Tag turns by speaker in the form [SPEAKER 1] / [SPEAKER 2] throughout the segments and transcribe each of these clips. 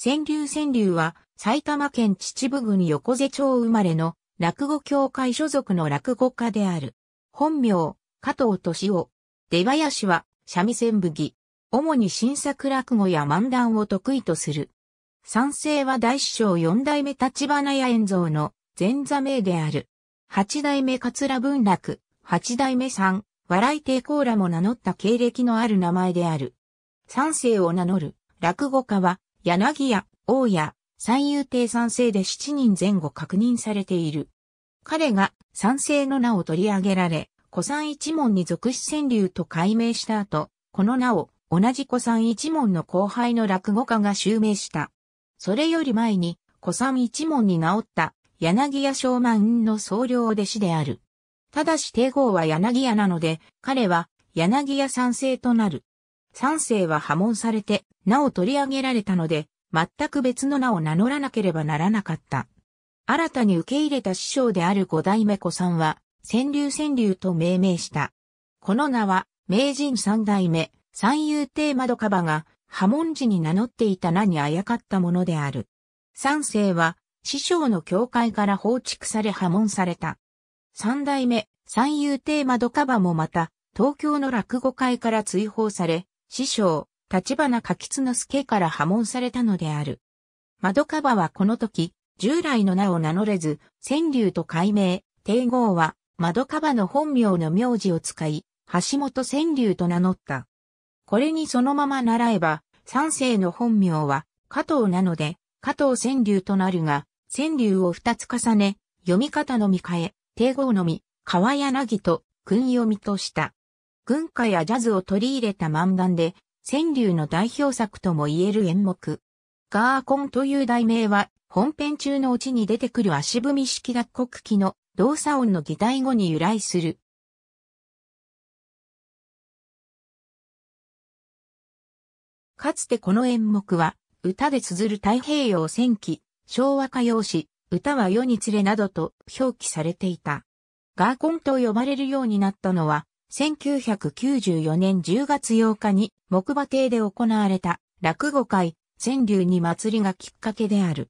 [SPEAKER 1] 川柳川柳は埼玉県秩父郡横瀬町生まれの落語協会所属の落語家である。本名、加藤敏夫。出囃子は三味線武技。主に新作落語や漫談を得意とする。三世は大師匠四代目立花屋円蔵の前座名である。八代目桂文楽、八代目三、笑い抵コーラも名乗った経歴のある名前である。三世を名乗る落語家は柳屋、大屋、三遊亭三世で7人前後確認されている。彼が三世の名を取り上げられ、古参一門に属し川柳と改名した後、この名を同じ古参一門の後輩の落語家が襲名した。それより前に古参一門に治った柳屋正万の総領弟子である。ただし帝号は柳屋なので、彼は柳屋三世となる。三世は破門されて、名を取り上げられたので、全く別の名を名乗らなければならなかった。新たに受け入れた師匠である五代目子さんは、川柳川柳と命名した。この名は、名人三代目、三遊亭窓カバが、破門時に名乗っていた名にあやかったものである。三世は、師匠の教会から放逐され破門された。三代目、三遊亭窓カバもまた、東京の落語会から追放され、師匠、立花柿津之助から破門されたのである。窓川はこの時、従来の名を名乗れず、川柳と改名、帝号は、窓川の本名の名字を使い、橋本川柳と名乗った。これにそのまま習えば、三世の本名は、加藤なので、加藤川柳となるが、川柳を二つ重ね、読み方のみ変え、帝号のみ、川柳と訓読みとした。軍歌やジャズを取り入れた漫談で、川柳の代表作とも言える演目。ガーコンという題名は、本編中のうちに出てくる足踏み式脱穀機の動作音の擬態語に由来する。かつてこの演目は、歌で綴る太平洋戦記、昭和歌謡史、歌は世に連れなどと表記されていた。ガーコンと呼ばれるようになったのは、1994年10月8日に木馬亭で行われた落語会、川柳に祭りがきっかけである。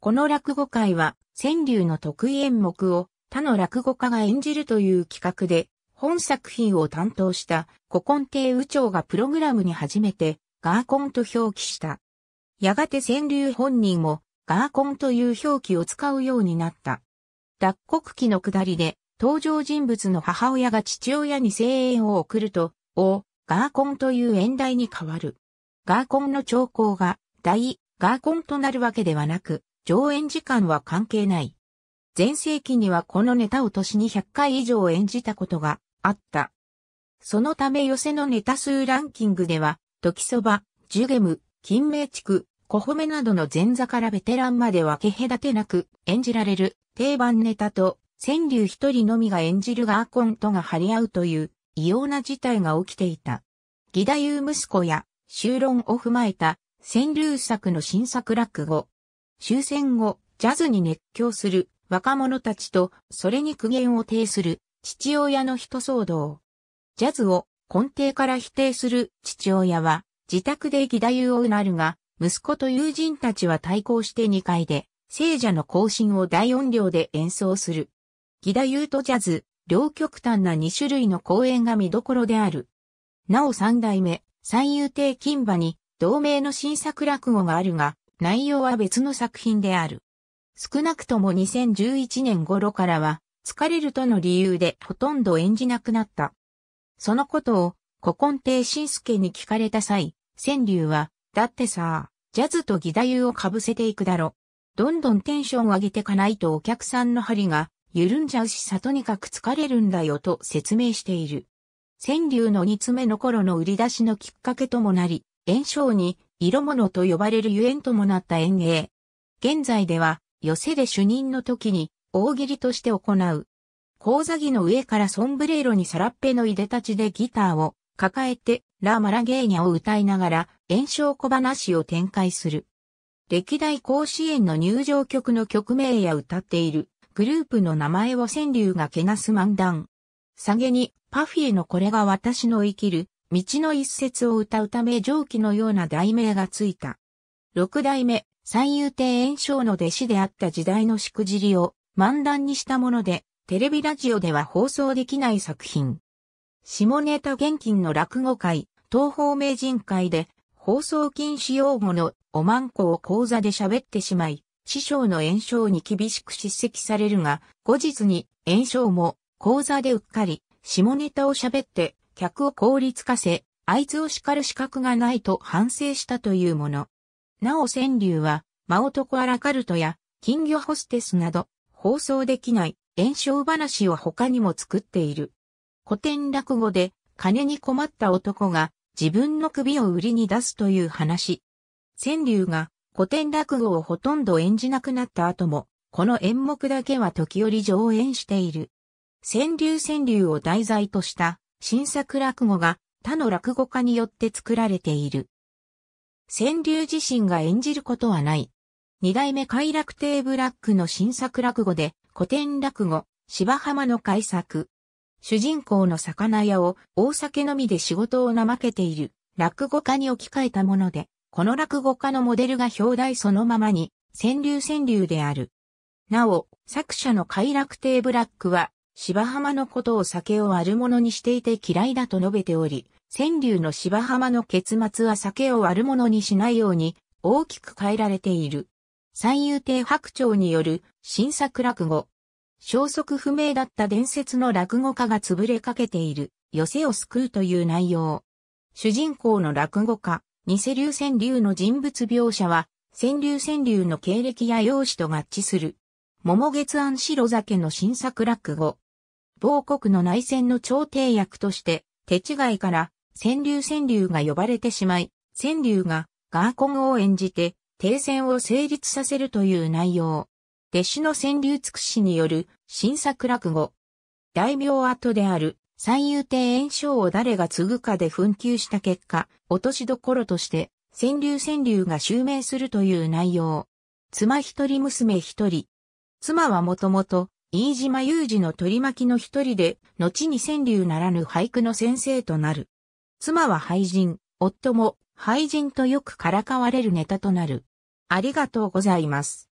[SPEAKER 1] この落語会は川柳の得意演目を他の落語家が演じるという企画で、本作品を担当した古今亭宇長がプログラムに初めてガーコンと表記した。やがて川柳本人もガーコンという表記を使うようになった。脱穀期の下りで登場人物の母親が父親に声援を送ると、お、ガーコンという演題に変わる。ガーコンの兆候が、大、ガーコンとなるわけではなく、上演時間は関係ない。前世紀にはこのネタを年に100回以上演じたことがあった。そのため寄せのネタ数ランキングでは、時そば、ジュゲム、金明地区、小褒めなどの前座からベテランまで分け隔てなく演じられる定番ネタと川柳一人のみが演じるガーコンとが張り合うという異様な事態が起きていた。義太夫息子や修論を踏まえた川柳作の新作落語。終戦後、ジャズに熱狂する若者たちとそれに苦言を呈する父親の人騒動。ジャズを根底から否定する父親は自宅で義太夫をうなるが、息子と友人たちは対抗して2階で聖者の行進を大音量で演奏する。ギダユートジャズ、両極端な2種類の公演が見どころである。なお三代目、三遊亭金馬に同名の新作落語があるが、内容は別の作品である。少なくとも2011年頃からは、疲れるとの理由でほとんど演じなくなった。そのことを、古今亭新介に聞かれた際、川柳は、だってさ、ジャズと義太夫を被せていくだろ。どんどんテンション上げてかないとお客さんの針が緩んじゃうしさとにかく疲れるんだよと説明している。川柳の煮詰めの頃の売り出しのきっかけともなり、炎症に色物と呼ばれるゆえんともなった園芸。現在では、寄せで主任の時に大喜利として行う。講座着の上からソンブレーロにさらっぺのいでたちでギターを抱えてラ・ーマラゲーニャを歌いながら炎症小話を展開する。歴代甲子園の入場曲の曲名や歌っている。グループの名前を川柳がけなす漫談。下げに、パフィエのこれが私の生きる、道の一節を歌うため上記のような題名がついた。六代目、三遊亭炎章の弟子であった時代のしくじりを漫談にしたもので、テレビラジオでは放送できない作品。下ネタ現金の落語会、東方名人会で放送禁止用語のおまんこを講座で喋ってしまい、師匠の炎症に厳しく叱責されるが、後日に炎症も講座でうっかり、下ネタを喋って、客を凍りつかせ、あいつを叱る資格がないと反省したというもの。なお川柳は、真男アラカルトや、金魚ホステスなど、放送できない炎症話を他にも作っている。古典落語で、金に困った男が自分の首を売りに出すという話。川柳が古典落語をほとんど演じなくなった後も、この演目だけは時折上演している。川柳川柳を題材とした新作落語が他の落語家によって作られている。川柳自身が演じることはない。二代目快楽亭ブラックの新作落語で古典落語、芝浜の改作。主人公の魚屋を大酒飲みで仕事を怠けている落語家に置き換えたもので、この落語家のモデルが表題そのままに、川柳川柳である。なお、作者の快楽亭ブラックは、芝浜のことを酒を悪者にしていて嫌いだと述べており、川柳の芝浜の結末は酒を悪者にしないように、大きく変えられている。三遊亭白鳥による新作落語。消息不明だった伝説の落語家が潰れかけている、寄せを救うという内容。主人公の落語家、偽流川流の人物描写は、川流川流の経歴や容姿と合致する。桃月庵白酒の新作落語。某国の内戦の調停役として、手違いから、川流川流が呼ばれてしまい、川流がガーコンを演じて、停戦を成立させるという内容。弟子の川流尽くしによる新作落語。大名跡である三遊亭炎章を誰が継ぐかで紛糾した結果、落としどころとして、川柳川柳が襲名するという内容。妻一人娘一人。妻はもともと、飯島雄二の取り巻きの一人で、後に川柳ならぬ俳句の先生となる。妻は俳人、夫も俳人とよくからかわれるネタとなる。ありがとうございます。